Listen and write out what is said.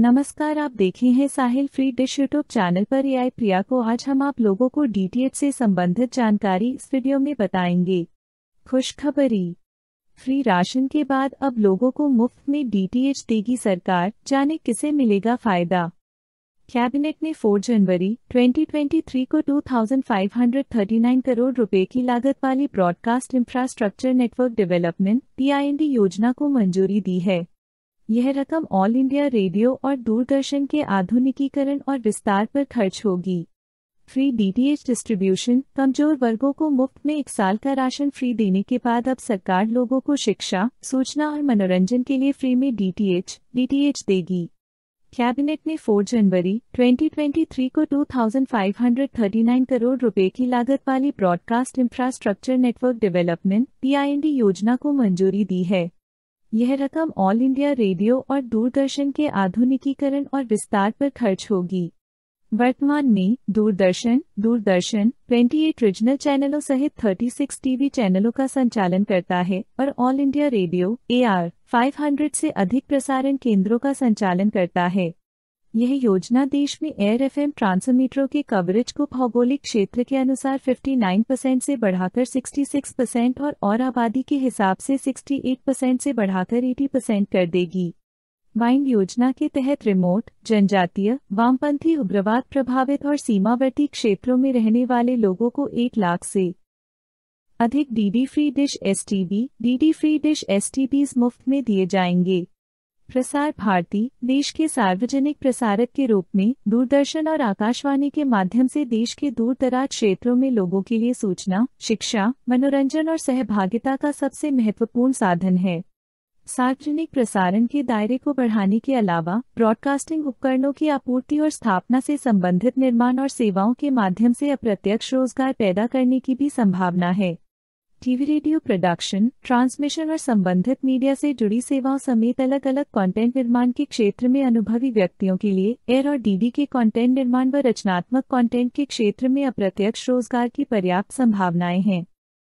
नमस्कार आप देखे हैं Sahil free dish YouTube channel पर एआई प्रिया को आज हम आप लोगों को डीटीएच से संबंधित जानकारी इस वीडियो में बताएंगे खुशखबरी फ्री राशन के बाद अब लोगों को मुफ्त में डीटीएच देगी सरकार जाने किसे मिलेगा फायदा कैबिनेट ने 4 जनवरी 2023 को 2,539 करोड़ रुपए की लागत वाली broadcast infrastructure network development PIND योजना को मंजूरी दी है यह रकम ऑल इंडिया रेडियो और दूरदर्शन के आधुनिकीकरण और विस्तार पर खर्च होगी फ्री डीटीएच डिस्ट्रीब्यूशन कमजोर वर्गों को मुफ्त में एक साल का राशन फ्री देने के बाद अब सरकार लोगों को शिक्षा सूचना और मनोरंजन के लिए फ्री में डीटीएच डीटीएच देगी कैबिनेट ने 4 जनवरी 2023 को 2,539 करोड़ रुपए की लागत वाली broadcast infrastructure network development P योजना को मंजूरी दी है यह रकम ऑल इंडिया रेडियो और दूरदर्शन के आधुनिकीकरण और विस्तार पर खर्च होगी वर्तमान में दूरदर्शन दूरदर्शन 28 रीजनल चैनलों सहित 36 टीवी चैनलों का संचालन करता है और ऑल इंडिया रेडियो एआर 500 से अधिक प्रसारण केंद्रों का संचालन करता है यह योजना देश में एयर एफएम ट्रांसमीटरों के कवरेज को भौगोलिक क्षेत्र के अनुसार 59 परसेंट से बढ़ाकर 66 परसेंट और, और आबादी के हिसाब से 68 परसेंट से बढ़ाकर 80 परसेंट कर देगी वाइन योजना के तहत रिमोट जनजातीय वामपंथी उग्रवाद प्रभावित और सीमावर्ती क्षेत्रों में रहने वाले लोगों को एक लाख से अधिक DD free dish STB DD free dish STBs मुफ्त में दिए जाएंगे प्रसार भारती देश के सार्वजनिक प्रसारक के रूप में दूरदर्शन और आकाशवाणी के माध्यम से देश के दूर दराज क्षेत्रों में लोगों के लिए सूचना शिक्षा मनोरंजन और सहभागिता का सबसे महत्वपूर्ण साधन है सार्वजनिक प्रसारण के दायरे को बढ़ाने के अलावा ब्रॉडकास्टिंग उपकरणों की आपूर्ति और स्थापना से संबंधित निर्माण और सेवाओं के माध्यम से अप्रत्यक्ष रोजगार पैदा करने की भी संभावना है टीवी रेडियो प्रोडक्शन ट्रांसमिशन और संबंधित मीडिया से जुड़ी सेवाओं समेत अलग अलग कंटेंट निर्माण के क्षेत्र में अनुभवी व्यक्तियों के लिए एयर और डीडी के कंटेंट निर्माण व रचनात्मक कंटेंट के क्षेत्र में अप्रत्यक्ष रोजगार की पर्याप्त संभावनाएं हैं